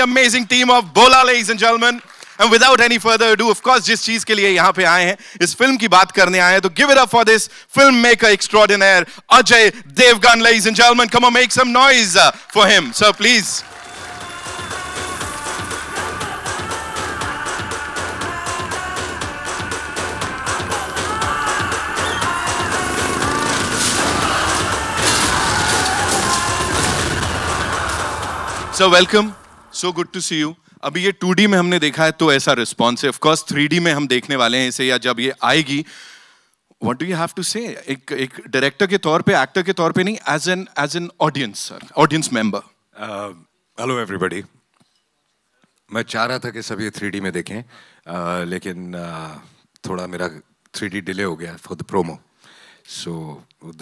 amazing team of Bola, ladies and gentlemen and without any further ado of course जिस चीज के लिए यहाँ पे आए हैं इस फिल्म की बात करने आए हैं तो give it up for this filmmaker extraordinaire Ajay Devgan ladies and gentlemen come on make some noise uh, for him so please So welcome so good to see you अभी ये 2D में हमने देखा है तो ऐसा रिस्पॉन्स है of course 3D में हम देखने वाले हैं इसे या जब ये आएगी what do you have to say एक एक डायरेक्टर के तौर पे एक्टर के तौर पे नहीं as an as an audience sir audience member hello everybody मैं चाह रहा था कि सब ये थ्री में देखें uh, लेकिन uh, थोड़ा मेरा थ्री डिले हो गया फॉर द प्रोमो सो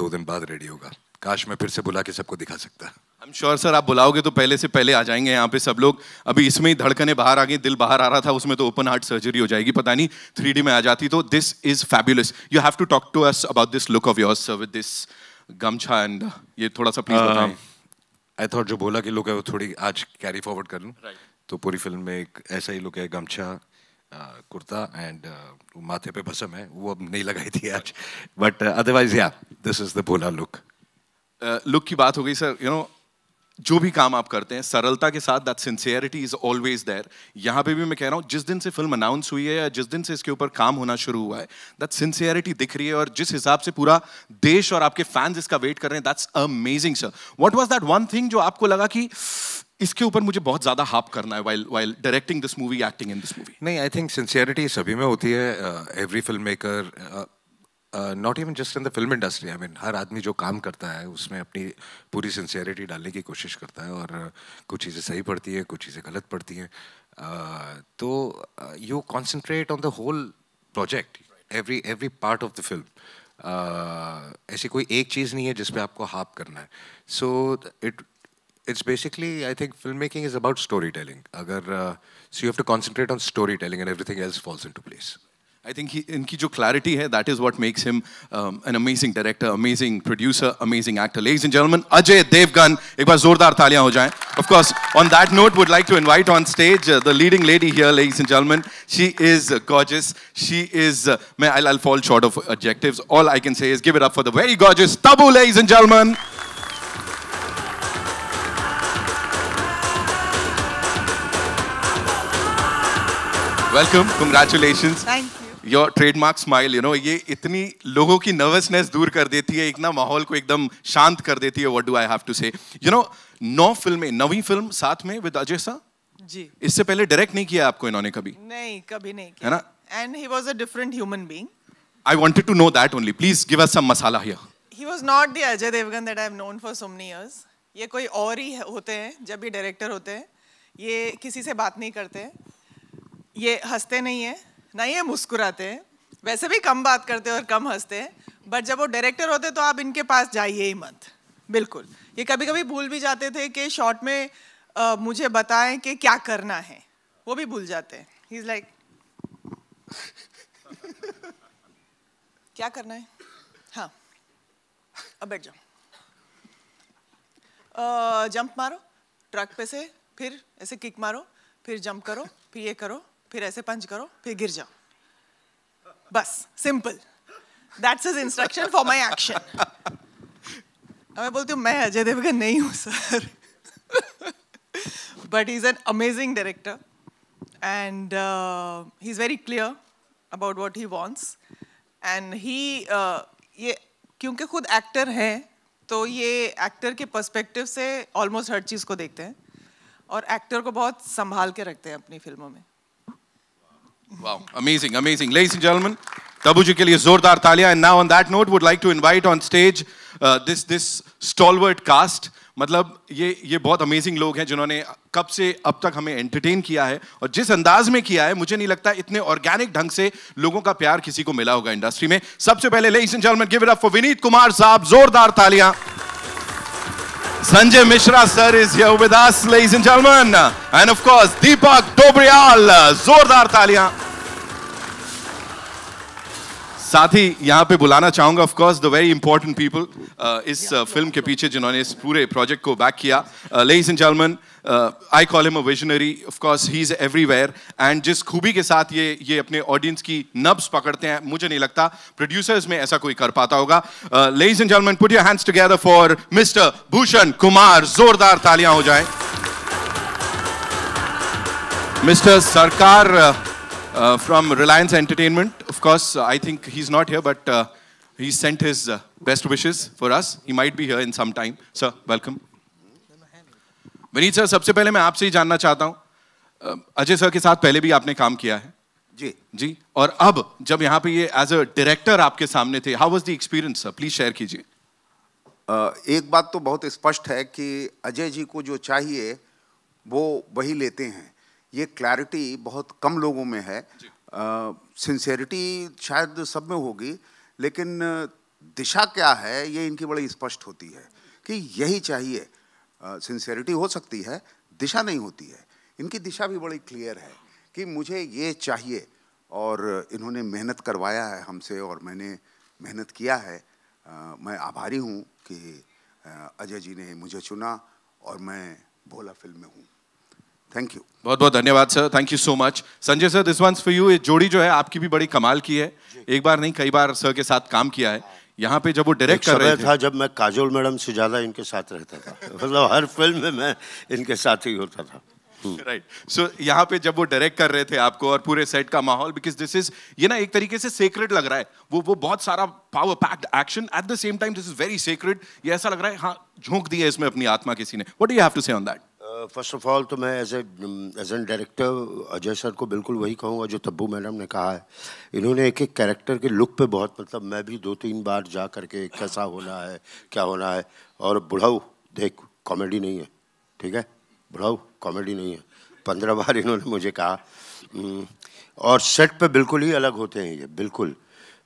दो दिन बाद रेडी होगा काश मैं फिर से बुला के सबको दिखा सकता एम श्योर सर आप बुलाओगे तो पहले से पहले आ जाएंगे यहाँ पे सब लोग अभी इसमें ही धड़कने बाहर आ गए दिल बाहर आ रहा था उसमें तो ओपन हार्ट सर्जरी हो जाएगी पता नहीं थ्री में आ जाती तो this is fabulous you have to talk to us about this look of your sir with this gamcha and ये थोड़ा सा प्लीज आई थॉट जो बोला कि लुक है वो थोड़ी आज कैरी फॉरवर्ड कर लूँ तो पूरी फिल्म में एक ऐसा ही लुक है गमछा uh, कुर्ता एंड uh, माथे पे भसम है वो अब नहीं लगाई थी आज बट अदरवाइज या this is the Bhola look look की बात हो गई सर यू नो जो भी काम आप करते हैं सरलता के साथ that sincerity is always there यहाँ पे भी मैं कह रहा हूँ जिस दिन से फिल्म अनाउंस हुई है या जिस दिन से इसके ऊपर काम होना शुरू हुआ है दैट सिंसियरिटी दिख रही है और जिस हिसाब से पूरा देश और आपके फैंस इसका वेट कर रहे हैं that's amazing sir what was that one thing जो आपको लगा कि इसके ऊपर मुझे बहुत ज्यादा हाप करना है while while directing this movie acting in this movie नहीं आई थिंक सिंसियरिटी सभी में होती है every film maker not even just in the film industry I mean हर आदमी जो काम करता है उसमें अपनी पूरी सिंसियरिटी डालने की कोशिश करता है और uh, कुछ चीज़ें सही पड़ती हैं कुछ चीज़ें गलत पड़ती हैं uh, तो you concentrate on the whole project every every part of the film ऐसी कोई एक चीज़ नहीं है जिसपे आपको हाप करना है so it it's basically I think film making is about story telling अगर so you have to concentrate on story telling and everything else falls in to place I think in इनकी clarity that is what makes him um, an amazing director, amazing producer, amazing actor. Ladies and gentlemen, Ajay Devgan, एक बार जोरदार तालियां हो Of course, on that note, would like to invite on stage uh, the leading lady here, ladies and gentlemen. She is uh, gorgeous. She is, uh, I'll, fall short of adjectives. All I can say is give it up for the very gorgeous Tabu, ladies and gentlemen. Welcome. Congratulations. Your trademark smile you know ये इतनी लोगों की nervousness दूर कर देती है एक ना माहौल को एकदम शांत कर देती है what do I have to say you know नौ फिल्में नवी फिल्म साथ में विद अजय सर जी इससे पहले डायरेक्ट नहीं किया आपको इन्होंने कभी नहीं कभी नहीं किया है ना and he was a different human being I wanted to know that only please give us some masala here he was not the Ajay Devgn that I have known for so many years ये कोई और ही होते हैं जब भी डायरेक्टर होते हैं ये किसी से बात नहीं करते ये हंसते नहीं है नहीं ये मुस्कुराते हैं वैसे भी कम बात करते हैं और कम हंसते हैं बट जब वो डायरेक्टर होते तो आप इनके पास जाइए ही मत बिल्कुल ये कभी कभी भूल भी जाते थे कि शॉर्ट में आ, मुझे बताएं कि क्या करना है वो भी भूल जाते हैं इज़ लाइक क्या करना है हाँ अब बैठ जाओ जंप मारो ट्रक पे से फिर ऐसे किक मारो फिर जंप करो फिर ये करो फिर ऐसे पंच करो फिर गिर जाओ बस simple that's is instruction for my action मैं बोलती हूँ मैं अजय देवगन नहीं हूँ sir but is an amazing director and he is very clear about what he wants and he ये क्योंकि खुद एक्टर हैं तो ये एक्टर के पर्स्पेक्टिव से ऑलमोस्ट हर चीज़ को देखते हैं और एक्टर को बहुत संभाल के रखते हैं अपनी फिल्मों में Wow, amazing, amazing. Ladies and gentlemen, Tabuji ke liye zordar taliya. And now on that note, would like to invite on stage uh, this this stalwart cast. मतलब ये ये बहुत अमेजिंग लोग हैं जिन्होंने कब से अब तक हमें एंटरटेन किया है और जिस अंदाज में किया है मुझे नहीं लगता इतने ऑर्गेनिक ढंग से लोगों का प्यार किसी को मिला होगा इंडस्ट्री में सबसे पहले give it up for Vineet Kumar साहब जोरदार तालियां Sanjay Mishra sir is your विदास लेन एंड ऑफकोर्स दीपक डोबरियाल जोरदार तालियां साथ ही यहाँ पे बुलाना चाहूंगा of course the very important people इस फिल्म uh, के पीछे जिन्होंने इस पूरे प्रोजेक्ट को बैक किया ladies and gentlemen I call him a visionary of course he is everywhere and जिस खूबी के साथ ये ये अपने ऑडियंस की नब्स पकड़ते हैं मुझे नहीं लगता प्रोड्यूसर्स में ऐसा कोई कर पाता होगा ladies and gentlemen put your hands together for mister Bhushan Kumar जोरदार तालियां हो जाए मिस्टर सरकार uh, uh, from Reliance Entertainment. Of course, uh, I think he's not here, but uh, he sent his uh, best wishes for us. He might be here in some time. Sir, welcome. Vineet sir सबसे पहले मैं आपसे ही जानना चाहता हूँ uh, Ajay sir के साथ पहले भी आपने काम किया है जी जी और अब जब यहाँ पे ये एज अ डायरेक्टर आपके सामने थे how was the experience sir please share कीजिए uh, एक बात तो बहुत स्पष्ट है कि अजय जी को जो चाहिए वो वही लेते हैं ये क्लैरिटी बहुत कम लोगों में है सिंसेरिटी शायद सब में होगी लेकिन दिशा क्या है ये इनकी बड़ी स्पष्ट होती है कि यही चाहिए सिंसेरिटी हो सकती है दिशा नहीं होती है इनकी दिशा भी बड़ी क्लियर है कि मुझे ये चाहिए और इन्होंने मेहनत करवाया है हमसे और मैंने मेहनत किया है आ, मैं आभारी हूँ कि अजय जी ने मुझे चुना और मैं भोला फिल्म में हूँ थैंक यू बहुत बहुत धन्यवाद sir thank you so much Sanjay sir this one's for you ये जोड़ी जो है आपकी भी बड़ी कमाल की है एक बार नहीं कई बार सर के साथ काम किया है यहाँ पे जब वो डायरेक्ट कर रहे थे था जब मैं काजोल मैडम से ज़्यादा इनके साथ रहता था मतलब हर फिल्म में मैं इनके साथ ही होता था right hmm. So right. so, यहाँ पे जब वो डायरेक्ट कर रहे थे आपको और पूरे सेट का माहौल बिकॉज दिस इज ये ना एक तरीके से सेक्रेट लग रहा है वो वो बहुत सारा power packed action at the same time this is very secret ये ऐसा लग रहा है हाँ झोंक दिया इसमें अपनी आत्मा किसी ने what you have to say on that first of all तो मैं as as an director Ajay sir को बिल्कुल वही कहूँगा जो तब्बू मैडम ने कहा है इन्होंने एक एक कैरेक्टर के लुक पे बहुत मतलब मैं भी दो तीन बार जा करके कैसा होना है क्या होना है और बुढ़ाऊ देख कॉमेडी नहीं है ठीक है बुढ़ाऊ कॉमेडी नहीं है पंद्रह बार इन्होंने मुझे कहा हम्म, और सेट पे बिल्कुल ही अलग होते हैं ये बिल्कुल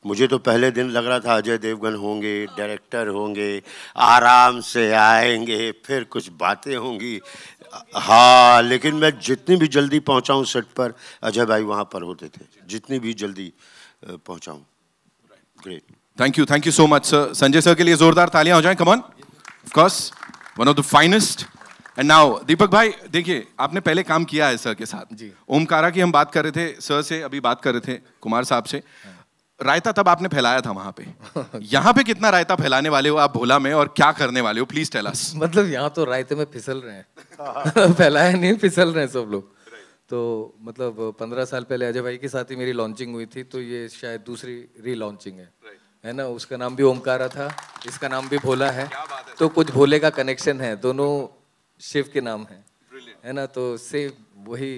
मुझे तो पहले दिन लग रहा था अजय देवगन होंगे डायरेक्टर होंगे आराम से आएंगे फिर कुछ बातें होंगी हाँ लेकिन मैं जितनी भी जल्दी पहुंचाऊं सेट पर अजय भाई वहां पर होते थे जितनी भी जल्दी पहुंचाऊं great thank you thank you so much sir Sanjay sir के लिए जोरदार तालियां हो जाएं come on of course one of the finest and now Deepak भाई देखिए आपने पहले काम किया है सर के साथ जी ओमकारा की हम बात कर रहे थे सर से अभी बात कर रहे थे कुमार साहब से हाँ। रायता तब आपने फैलाया था वहां पे यहाँ पे कितना रायता फैलाने वाले हो आप भोला में और क्या करने वाले हो प्लीज टेल अस मतलब यहाँ तो रायते में फिसल रहे हैं फैलाया नहीं फिसल रहे हैं सब लोग तो मतलब पंद्रह साल पहले अजय भाई के साथ ही मेरी लॉन्चिंग हुई थी तो ये शायद दूसरी री लॉन्चिंग है है ना उसका नाम भी ओमकारा था इसका नाम भी भोला है तो कुछ भोले का कनेक्शन है दोनों शिव के नाम है है ना तो सेम वही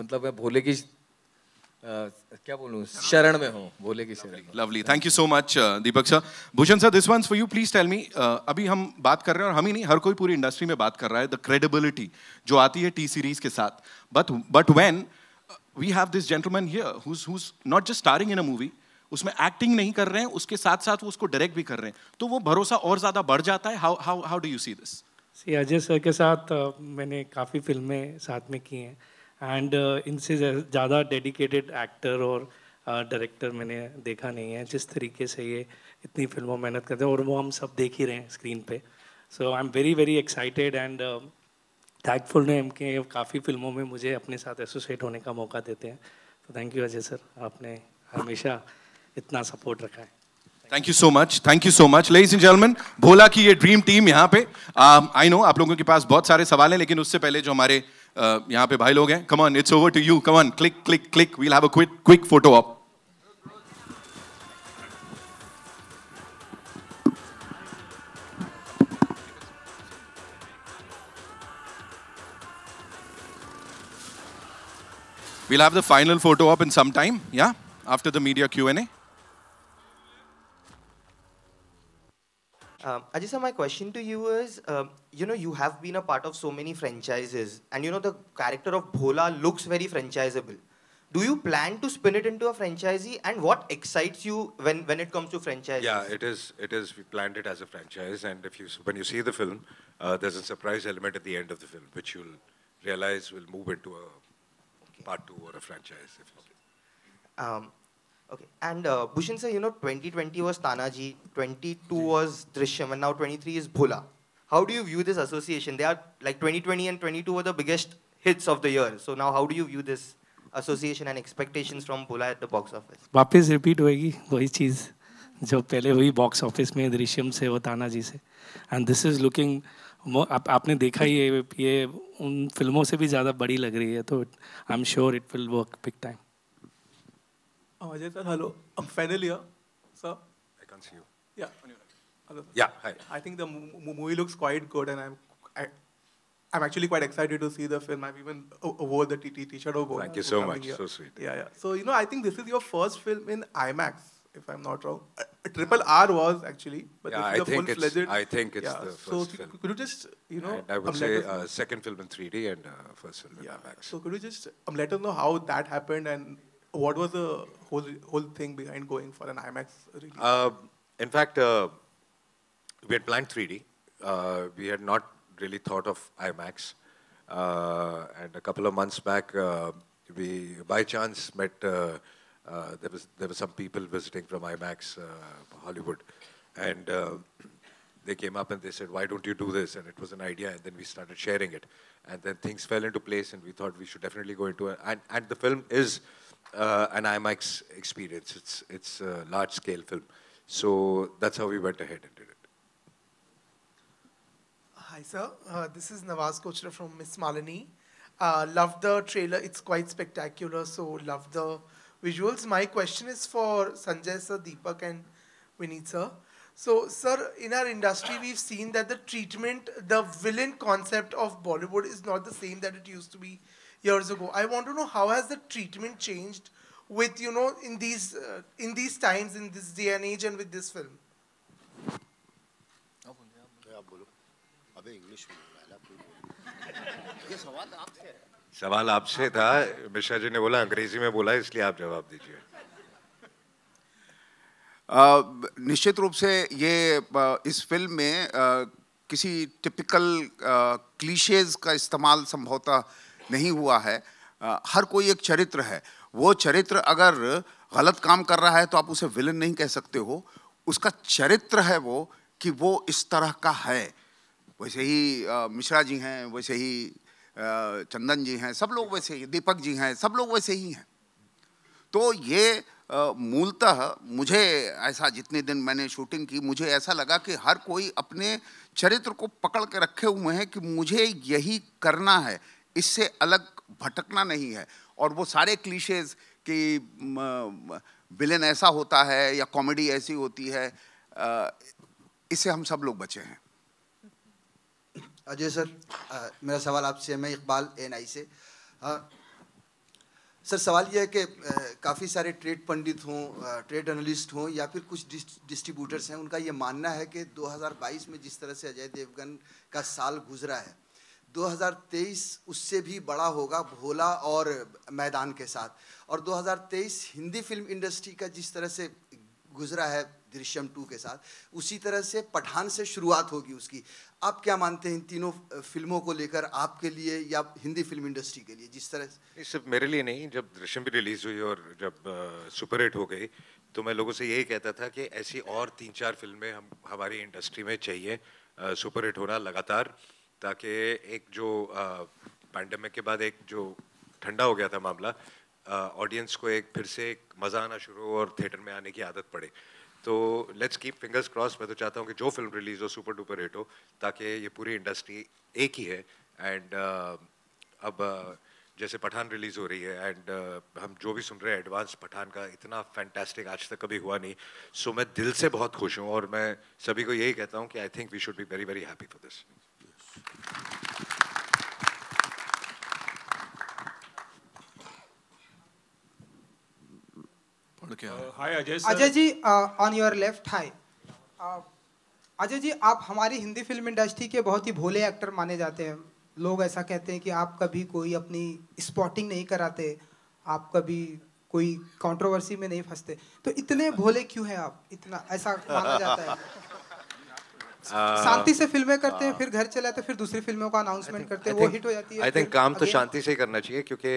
मतलब मैं भोले की क्या बोलूं हाँ। शरण में हो बोले की शरण lovely thank you so much Deepak sir Bhushan sir this one's for you please tell me अभी हम बात कर रहे हैं और हम ही नहीं हर कोई पूरी इंडस्ट्री में बात कर रहा है द क्रेडिबिलिटी जो आती है टी सीरीज के साथ but but when we have this gentleman here not just starring in a movie उसमें एक्टिंग नहीं कर रहे हैं उसके साथ साथ वो उसको डायरेक्ट भी कर रहे हैं तो वो भरोसा और ज़्यादा बढ़ जाता है how how how do you see this see Ajay sir के साथ मैंने काफ़ी फिल्में साथ में की हैं एंड uh, इनसे ज़्यादा डेडिकेटेड एक्टर और डायरेक्टर uh, मैंने देखा नहीं है जिस तरीके से ये इतनी फिल्मों मेहनत करते हैं और वो हम सब देख ही रहे हैं स्क्रीन पे so I am very very excited and thankful ने इनके काफ़ी फिल्मों में मुझे अपने साथ एसोसिएट होने का मौका देते हैं तो थैंक यू अजय सर आपने हमेशा इतना सपोर्ट रखा है thank you so much thank you so much ladies and gentlemen Bhola की ये ड्रीम टीम यहाँ पे आई uh, नो आप लोगों के पास बहुत सारे सवाल हैं लेकिन उससे पहले जो हमारे यहाँ पे भाई लोग हैं come on it's over to you come on click click click we'll have a quick quick photo op We'll have the final photo up in some time, yeah, after the media Q&A. Um, Ajisa, my question to you is, uh, you know, you have been a part of so many franchises, and you know the character of Bhola looks very franchisable. Do you plan to spin it into a franchisee, and what excites you when when it comes to franchises? Yeah, it is. It is. We planned it as a franchise, and if you when you see the film, uh, there's a surprise element at the end of the film, which you'll realize will move into a okay. part two or a franchise. If you okay. um, Okay, and uh, Bhushan sir, you know, 2020 was Tanaji, 22 was Drishyam, and now 23 is Bhula. How do you view this association? They are like 2020 and 22 were the biggest hits of the year. So now, how do you view this association and expectations from Bhula at the box office? वापस repeat होएगी वही चीज़ जो पहले हुई box office में दृश्यम से वो Tanhaji and and this is looking आप, आपने देखा ही ये ये उन फिल्मों से भी ज़्यादा बड़ी लग रही है तो I am sure it will work time I'm Ajay sir. Hello. I'm finally here, sir. I can't see you. Yeah. Hello, yeah. Hi. I think the movie looks quite good, and I'm I, am i am actually quite excited to see the film. I've even award the T-shirt Thank you so much. Here. So sweet. Yeah, yeah. So you know, I think this is your first film in IMAX, if I'm not wrong. Uh, uh, Triple R was actually, but yeah, this is I the think full fledged. I think it's yeah. the first so film. could you just you know? And I would um, say uh, second film in 3D and uh, first film in IMAX. So could you just um, let us know how that happened and what was the whole whole thing behind going for an IMAX release? Uh, in fact, uh, we had planned 3D. Uh, we had not really thought of IMAX. Uh, and a couple of months back, uh, we by chance met. Uh, there was there were some people visiting from IMAX Hollywood, and they came up and they said, why don't you do this? And it was an idea, and then we started sharing it. And then things fell into place, and we thought we should definitely go into it. And, and the film is uh, an IMAX experience. It's, it's a large scale film. So that's how we went ahead and did it. Hi, sir. Uh, this is Nawaz Kochra from Miss Malini. Uh, love the trailer. It's quite spectacular. So love the visuals. My question is for Sanjay sir, Deepak and Vineet sir. So sir, in our industry, we've seen that the treatment, the villain concept of Bollywood is not the same that it used to be years ago. I want to know how has the treatment changed with, you know, in these, uh, in these times, in this day and age and with this film? सवाल आपसे था मिश्रा जी ने बोला अंग्रेजी में बोला इसलिए आप जवाब दीजिए निश्चित रूप से ये इस फिल्म में किसी टिपिकल क्लीशेज का इस्तेमाल संभवतः नहीं हुआ है हर कोई एक चरित्र है वो चरित्र अगर गलत काम कर रहा है तो आप उसे विलन नहीं कह सकते हो उसका चरित्र है वो कि वो इस तरह का है वैसे ही मिश्रा जी हैं वैसे ही चंदन जी हैं सब लोग वैसे ही दीपक जी हैं सब लोग वैसे ही हैं तो ये मूलतः मुझे ऐसा जितने दिन मैंने शूटिंग की मुझे ऐसा लगा कि हर कोई अपने चरित्र को पकड़ के रखे हुए हैं कि मुझे यही करना है इससे अलग भटकना नहीं है और वो सारे क्लीशेज कि विलेन ऐसा होता है या कॉमेडी ऐसी होती है इससे हम सब लोग बचे हैं अजय सर आ, मेरा सवाल आपसे है मैं इकबाल आई से आ, सर सवाल यह है कि काफ़ी सारे ट्रेड पंडित हों ट्रेड एनालिस्ट हों या फिर कुछ डिस्ट्रीब्यूटर्स हैं उनका ये मानना है कि 2022 में जिस तरह से अजय देवगन का साल गुजरा है 2023 उससे भी बड़ा होगा भोला और मैदान के साथ और 2023 हिंदी फिल्म इंडस्ट्री का जिस तरह से गुजरा है दृश्यम टू के साथ उसी तरह से पठान से शुरुआत होगी उसकी आप क्या मानते हैं इन तीनों फिल्मों को लेकर आपके लिए या हिंदी फिल्म इंडस्ट्री के लिए जिस तरह नहीं सिर्फ मेरे लिए नहीं जब दृश्यम भी रिलीज़ हुई और जब सुपर हिट हो गई तो मैं लोगों से यही कहता था कि ऐसी और तीन चार फिल्में हम हमारी इंडस्ट्री में चाहिए सुपर हिट होना लगातार ताकि एक जो पैंडमिक के बाद एक जो ठंडा हो गया था मामला ऑडियंस को एक फिर से एक मज़ा आना शुरू हो और थिएटर में आने की आदत पड़े तो लेट्स कीप फिंगर्स क्रॉस मैं तो चाहता हूँ कि जो फिल्म रिलीज़ हो सुपर डुपर हिट हो ताकि ये पूरी इंडस्ट्री एक ही है एंड uh, अब uh, जैसे पठान रिलीज़ हो रही है एंड uh, हम जो भी सुन रहे हैं एडवांस पठान का इतना फैंटेस्टिक आज तक कभी हुआ नहीं सो so, मैं दिल से बहुत खुश हूँ और मैं सभी को यही कहता हूँ कि I think we should be very very happy for this Ajay ji on your left hi Ajay ji आप हमारी हिंदी फिल्म इंडस्ट्री के बहुत ही भोले एक्टर माने जाते हैं लोग ऐसा कहते हैं कि आप कभी कोई अपनी स्पॉटिंग नहीं कराते आप कभी कोई कंट्रोवर्सी में नहीं फंसते तो इतने भोले क्यों हैं आप इतना ऐसा माना जाता है Uh, शांति से फिल्में करते हैं uh, फिर घर चले जाते फिर दूसरी फिल्मों का अनाउंसमेंट करते हैं वो हिट हो जाती है आई थिंक काम तो शांति से ही करना चाहिए क्योंकि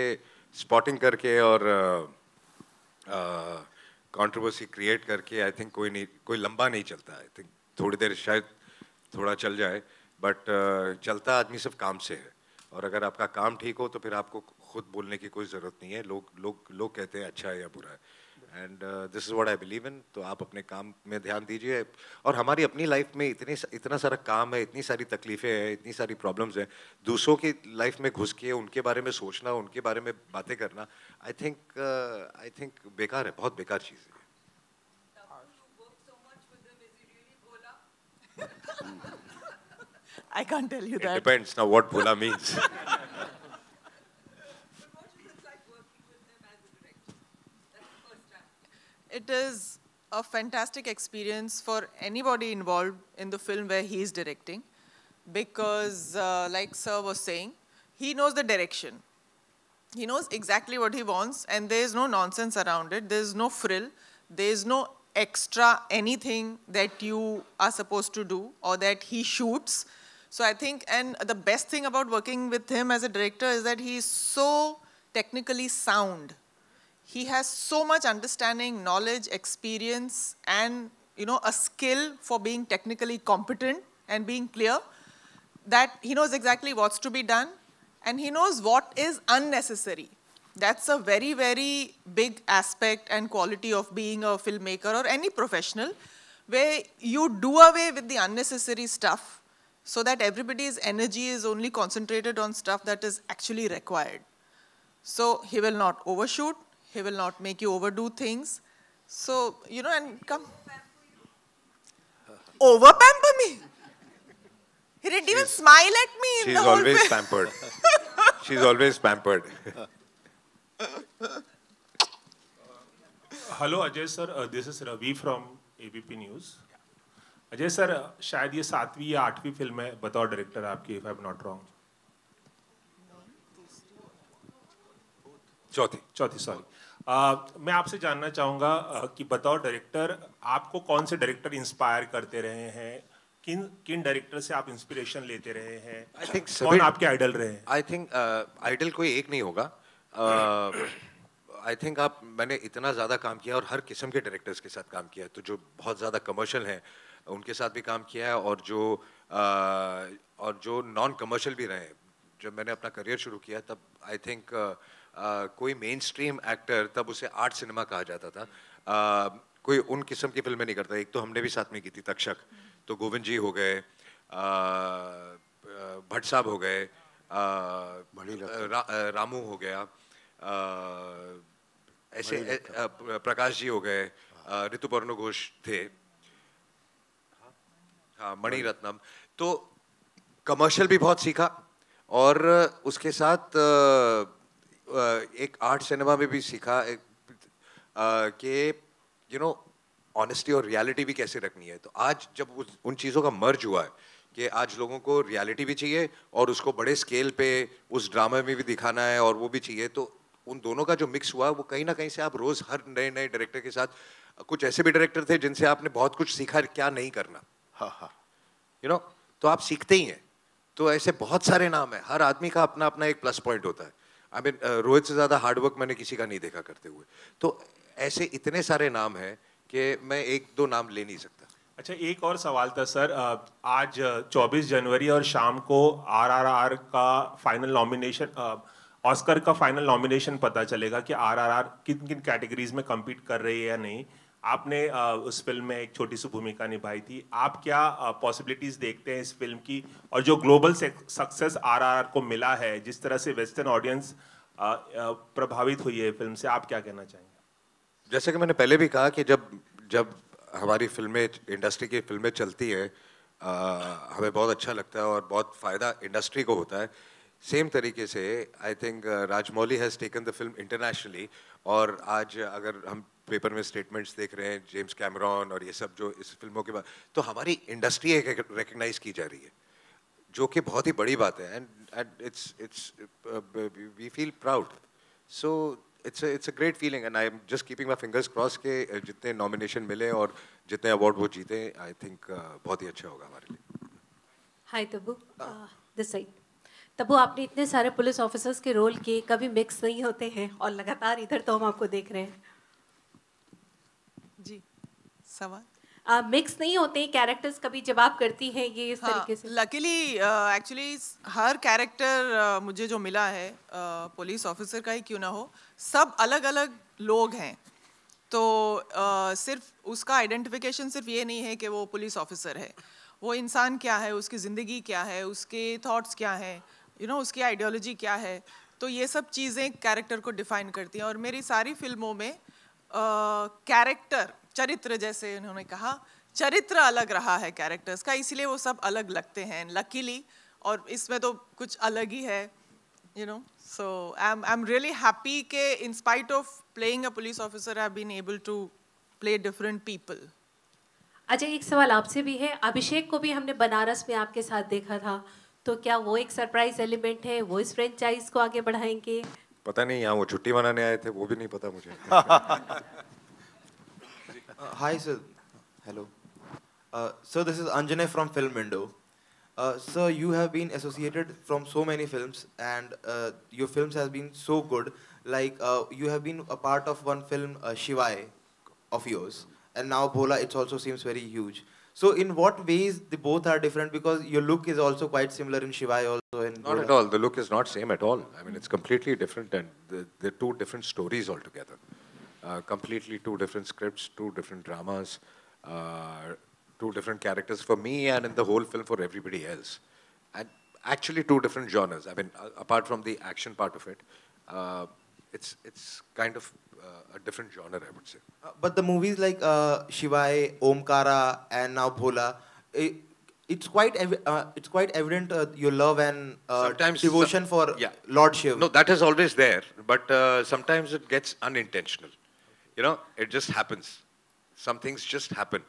स्पॉटिंग करके और कंट्रोवर्सी uh, क्रिएट करके आई थिंक कोई नहीं कोई लंबा नहीं चलता आई थिंक थोड़ी देर शायद थोड़ा चल जाए बट चलता आदमी सिर्फ काम से है और अगर आपका काम ठीक हो तो फिर आपको खुद बोलने की कोई ज़रूरत नहीं है लोग लोग लोग कहते हैं अच्छा है या बुरा है and this is what I believe in तो आप अपने काम में ध्यान दीजिए और हमारी अपनी लाइफ में इतने इतना सारा काम है इतनी सारी तकलीफ़ें हैं इतनी सारी प्रॉब्लम्स हैं दूसरों की लाइफ में घुस के उनके बारे में सोचना उनके बारे में बातें करना आई थिंक आई थिंक बेकार है बहुत बेकार चीज़ है I can't tell you it that. It depends now what Bhula means. it is a fantastic experience for anybody involved in the film where he's directing because uh, like sir was saying he knows the direction he knows exactly what he wants and there is no nonsense around it there is no frill there is no extra anything that you are supposed to do or that he shoots so i think and the best thing about working with him as a director is that he is so technically sound he has so much understanding, knowledge, experience, and you know, a skill for being technically competent and being clear that he knows exactly what's to be done and he knows what is unnecessary. That's a very, very big aspect and quality of being a filmmaker or any professional where you do away with the unnecessary stuff so that everybody's energy is only concentrated on stuff that is actually required. So he will not overshoot, he will not make you overdo things. So, you know, and come. Over pamper me. He didn't she's, even smile at me. She's in the whole always pampered. she's always pampered. Ajay sir. Sir uh, this is Ravi from ABP News. Ajay sir uh, शायद ये सातवीं या आठवीं film है बतौर director आपकी if I am not wrong चौथी चौथी सॉरी मैं आपसे जानना चाहूँगा कि बताओ डायरेक्टर आपको कौन से डायरेक्टर इंस्पायर करते रहे हैं किन किन डायरेक्टर से आप इंस्पिरेशन लेते रहे हैं आई थिंक कौन आपके आइडल रहे हैं आई थिंक आइडल कोई एक नहीं होगा आई थिंक आप मैंने इतना ज़्यादा काम किया और हर किस्म के डायरेक्टर्स के साथ काम किया तो जो बहुत ज़्यादा कमर्शियल हैं उनके साथ भी काम किया है और जो uh, और जो नॉन कमर्शियल भी रहे जब मैंने अपना करियर शुरू किया तब आई थिंक uh, कोई मेन स्ट्रीम एक्टर तब उसे आर्ट सिनेमा कहा जाता था कोई उन किस्म की फिल्में नहीं करता एक तो हमने भी साथ में की थी तक्षक तो गोविंद जी हो गए भट्ट साहब हो गए रामू हो गया ऐसे प्रकाश जी हो गए ऋतुपर्ण घोष थे हाँ मणिरत्नम तो कमर्शियल भी बहुत सीखा और उसके साथ एक आर्ट सिनेमा में भी सीखा कि यू नो ऑनेस्टी और रियलिटी भी कैसे रखनी है तो आज जब उस उन चीज़ों का मर्ज हुआ है कि आज लोगों को रियलिटी भी चाहिए और उसको बड़े स्केल पे उस ड्रामा में भी दिखाना है और वो भी चाहिए तो उन दोनों का जो मिक्स हुआ वो कहीं ना कहीं से आप रोज़ हर नए नए डायरेक्टर के साथ कुछ ऐसे भी डायरेक्टर थे जिनसे आपने बहुत कुछ सीखा क्या नहीं करना हाँ हाँ यू नो तो आप सीखते ही हैं तो ऐसे बहुत सारे नाम हैं हर आदमी का अपना अपना एक प्लस पॉइंट होता है आई मीन uh, रोहित से ज़्यादा हार्डवर्क मैंने किसी का नहीं देखा करते हुए तो ऐसे इतने सारे नाम हैं कि मैं एक दो नाम ले नहीं सकता अच्छा एक और सवाल था सर आज 24 जनवरी और शाम को आरआरआर का फाइनल नॉमिनेशन ऑस्कर का फाइनल नॉमिनेशन पता चलेगा कि आरआरआर किन किन कैटेगरीज में कम्पीट कर रही है या नहीं आपने उस फिल्म में एक छोटी सी भूमिका निभाई थी आप क्या पॉसिबिलिटीज देखते हैं इस फिल्म की और जो ग्लोबल सक्सेस आरआरआर को मिला है जिस तरह से वेस्टर्न ऑडियंस प्रभावित हुई है फिल्म से आप क्या कहना चाहेंगे जैसे कि मैंने पहले भी कहा कि जब जब हमारी फिल्में इंडस्ट्री की फिल्में चलती हैं हमें बहुत अच्छा लगता है और बहुत फ़ायदा इंडस्ट्री को होता है सेम तरीके से I think Rajamouli has taken the film internationally और आज अगर हम पेपर में स्टेटमेंट्स देख रहे हैं जेम्स कैमरॉन और ये सब जो इस फिल्मों के बाद तो हमारी इंडस्ट्री एक रिकग्नाइज की जा रही है जो कि बहुत ही बड़ी बात है and and it's it's we feel proud so it's it's a great feeling and I am just keeping my fingers cross के जितने नॉमिनेशन मिले और जितने अवार्ड वो जीते आई थिंक uh, बहुत ही अच्छा होगा हमारे लिए hi Tabu this side Tabu आपने इतने सारे पुलिस ऑफिसर्स के रोल किए कभी मिक्स नहीं होते हैं और लगातार इधर तो हम आपको देख रहे हैं सवाल मिक्स uh, नहीं होते कैरेक्टर्स कभी जवाब करती हैं ये इस हाँ, तरीके से लकीली एक्चुअली uh, हर कैरेक्टर uh, मुझे जो मिला है पुलिस ऑफिसर का ही क्यों ना हो सब अलग अलग लोग हैं तो सिर्फ उसका आइडेंटिफिकेशन सिर्फ ये नहीं है कि वो पुलिस ऑफिसर है वो इंसान क्या है उसकी ज़िंदगी क्या है उसके थॉट्स क्या हैं यू you नो know, उसकी आइडियोलॉजी क्या है तो ये सब चीज़ें कैरेक्टर को डिफाइन करती हैं और मेरी सारी फिल्मों में कैरेक्टर चरित्र जैसे उन्होंने कहा चरित्र अलग रहा है कैरेक्टर्स का इसलिए वो सब अलग लगते हैं लकीली और इसमें तो कुछ अलग ही है you know so I am I am really happy के in spite of playing a police officer I been able to play different people अच्छा एक सवाल आपसे भी है अभिषेक को भी हमने बनारस में आपके साथ देखा था तो क्या वो एक सरप्राइज एलिमेंट है वो इस फ्रेंचाइज को आगे बढ़ाएंगे पता नहीं यहाँ वो छुट्टी मनाने आए थे वो भी नहीं पता मुझे Uh, hi, sir. Hello. Uh, so this is Anjane from Film Uh, sir, you have been associated from so many films, and uh, your films has been so good. Like uh, you have been a part of one film, uh, Shivai, of yours, and now Bola. It also seems very huge. So in what ways the both are different? Because your look is also quite similar in Shivai also. In not at all. The look is not same at all. I mean, it's completely different, and they're two different stories altogether. Uh, completely two different scripts, two different dramas, uh, two different characters for me and in the whole film for everybody else. And actually two different genres. I mean, apart from the action part of it, uh, it's, it's kind of uh, a different genre, I would say. Uh, but the movies like uh, Shivai, Omkara, and now Bhola, it, it's quite uh, it's quite evident uh, your love and uh, devotion some, for yeah. Lord Shiv. No, that is always there, but sometimes it gets unintentional you know, it just happens. Some things just happen.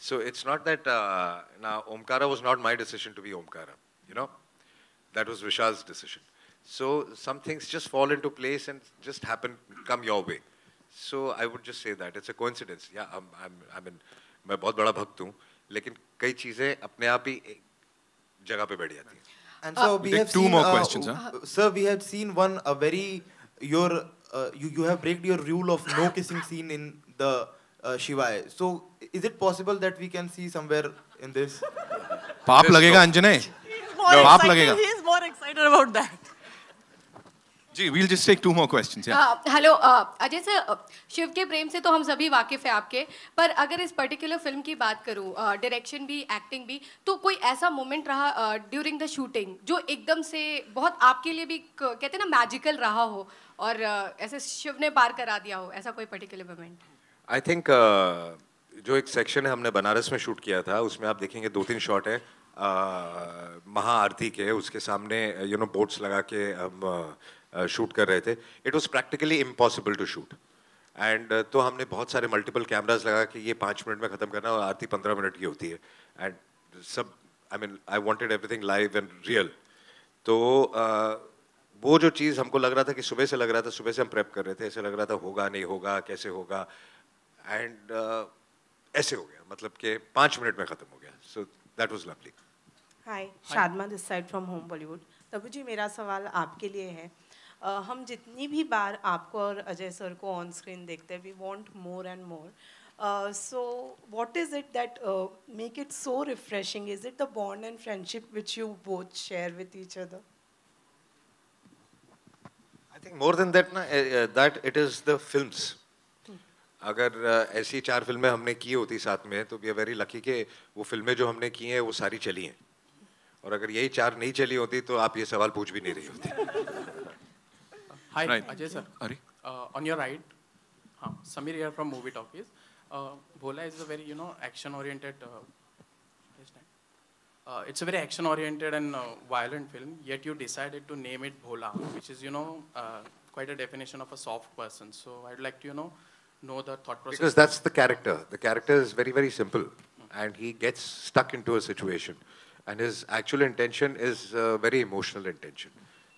So it's not that, uh, now Omkara was not my decision to be Omkara, you know. That was Vishal's decision. So some things just fall into place and just happen, come your way. So I would just say that. It's a coincidence. Yeah, I'm, I'm, I mean, मैं बहुत बड़ा भक्त हूँ लेकिन कई चीज़ें अपने And so uh, we have two seen, more uh, questions. Huh? Sir, we have seen one a very your uh, you, you have breaked your rule of no kissing scene in the uh, Shivai. So is it possible that we can see somewhere in this? Pop lagega, Anjane. he's more excited about that. जी we'll just take two more question hello Ajay sir uh, Shiv के प्रेम से तो हम सभी वाकिफ हैं आपके पर अगर इस पर्टिकुलर फिल्म की बात करूँ डायरेक्शन uh, भी एक्टिंग भी तो कोई ऐसा मोमेंट रहा ड्यूरिंग द शूटिंग जो एकदम से बहुत आपके लिए भी कहते हैं ना मैजिकल रहा हो और uh, ऐसे शिव ने पार करा दिया हो ऐसा कोई पर्टिकुलर मोमेंट आई थिंक जो एक सेक्शन है हमने बनारस में शूट किया था उसमें आप देखेंगे दो तीन शॉट है uh, महाआरती के उसके सामने यू नो बोट्स लगा के हम uh, शूट कर रहे थे it was practically impossible to shoot and तो हमने बहुत सारे मल्टीपल कैमराज लगा कि ये पाँच मिनट में ख़त्म करना और आरती पंद्रह मिनट की होती है एंड सब I mean I wanted everything live and real तो वो जो चीज़ हमको लग रहा था कि सुबह से लग रहा था सुबह से हम प्रेप कर रहे थे ऐसे लग रहा था होगा नहीं होगा कैसे होगा एंड uh, ऐसे हो गया मतलब कि पाँच मिनट में ख़त्म हो गया so that was lovely hi Shadma this side from home Bollywood Tabu ji मेरा सवाल आपके लिए है uh, हम जितनी भी बार आपको और अजय सर को ऑन स्क्रीन देखते हैं we want more and more so what is it that make it so refreshing is it the bond and friendship which you both share with each other I think more than that ना that it is the films अगर ऐसी चार फिल्में हमने की होती साथ में तो वी आर वेरी लकी कि वो फिल्में जो हमने की हैं वो सारी चली हैं और अगर यही चार नहीं चली होती तो आप ये सवाल पूछ भी नहीं रही होती हाय अजय सर अरे ऑन योर राइट हाँ Sameer here from Movie Talkies Bhola is a very you know action oriented Uh, it's a very action oriented and uh, violent film yet you decided to name it bhola which is you know uh, quite a definition of a soft person so i'd like to you know know the thought process because that's the character the character is very very simple and he gets stuck into a situation and his actual intention is a uh, very emotional intention.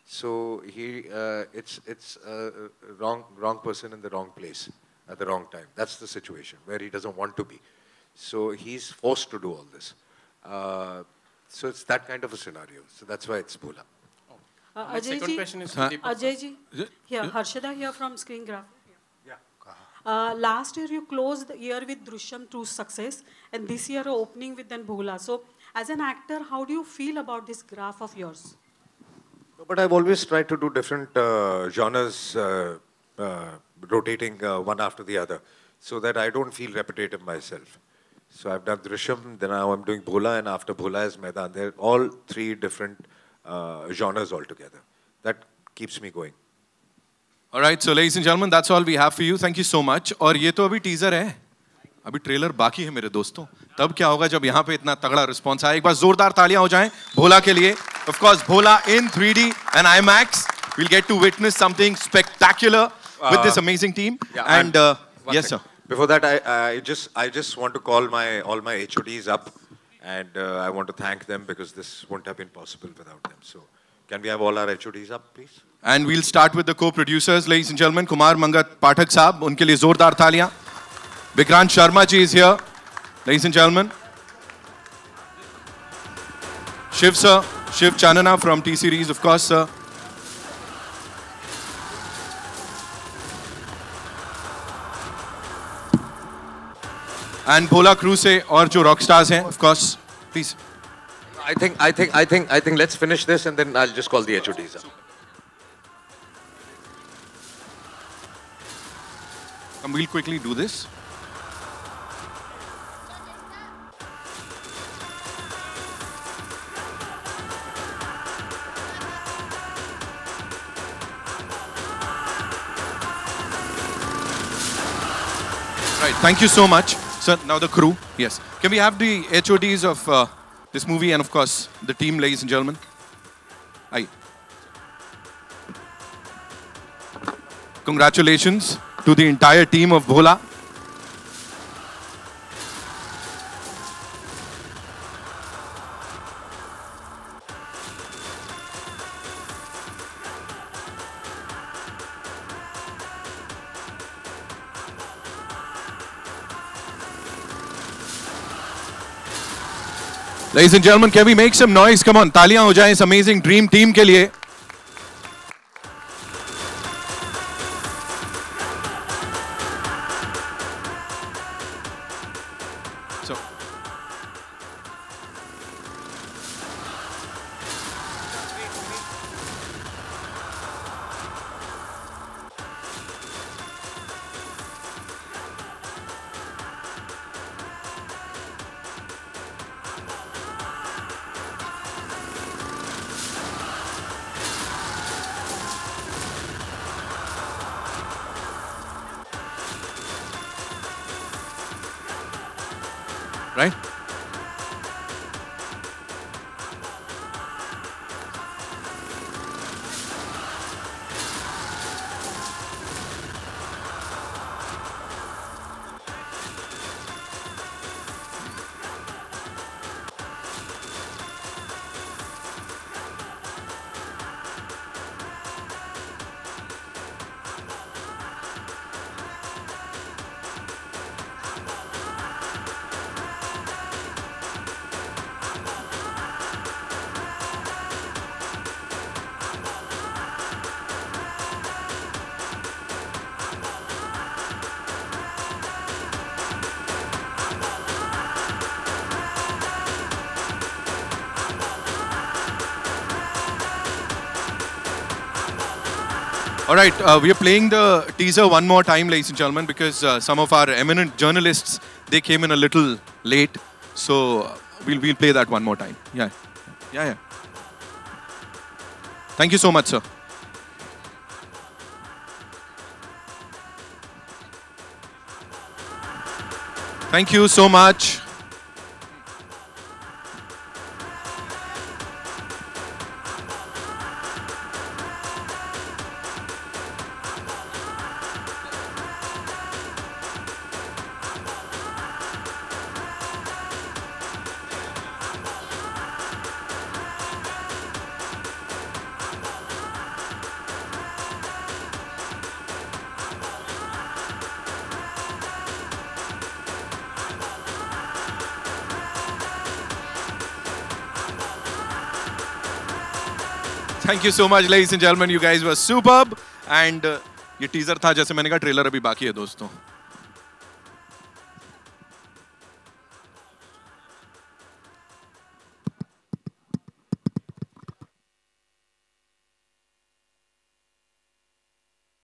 So he, uh, it's it's uh, wrong wrong person in the wrong place at the wrong time. That's the situation where he doesn't want to be. So he's forced to do all this. Uh, so it's that kind of a scenario. So that's why it's Bhola. Oh. Uh, Ajay second ji, question is Ajay ji, here Harshada here from Screen Graph. Uh, last year you closed the year with Drushyam through success and this year opening with then Bhula. So as an actor, how do you feel about this graph of yours? No, but I've always tried to do different uh, genres, uh, uh, rotating uh, one after the other, so that I don't feel repetitive myself. So I've done Drishyam, then now I'm doing Bhola, and after Bhola is Maidan. They're all three different uh, genres altogether. That keeps me going. All right, so ladies and gentlemen, that's all we have for you. Thank you so much. And this is अभी teaser है. अभी trailer बाकी है मेरे दोस्तों तब क्या होगा जब यहाँ पे इतना तगड़ा रिस्पॉन्स आया एक बार जोरदार तालियां हो जाएं भोला के लिए of course Bhola in 3D and IMAX we'll get to witness something spectacular uh, with this amazing team yeah, and uh, yes sir before that I, I just I just want to call my all my HODs up and uh, I want to thank them because this wouldn't have been possible without them so can we have all our HODs up please and we'll start with the co-producers ladies and gentlemen Kumar Mangat Pathak saab unke liye zordar taaliyan Vikrant Sharma ji is here. Ladies and gentlemen. Shiv sir, Shiv Chanana from T-Series, of course sir. And Bhola crew or aur Rockstars, rock stars of course. Please. I think, I think, I think, I think let's finish this and then I'll just call the HODs up. And we'll quickly do this. Thank you so much. Sir, now the crew. Yes. Can we have the HODs of uh, this movie and, of course, the team, ladies and gentlemen? Aye. Congratulations to the entire team of Bhola. Ladies and gentlemen, can we make some noise? Come on, तालियां हो जाए इस amazing dream team के लिए All right, uh, we are playing the teaser one more time, ladies and gentlemen, because uh, some of our eminent journalists, they came in a little late. So uh, we'll, we'll play that one more time. Yeah. Yeah, yeah. Thank you so much, sir. Thank you so much. Thank you so much ladies and gentleman you guys were superb and ये teaser था जैसे मैंने कहा trailer अभी बाकी है दोस्तों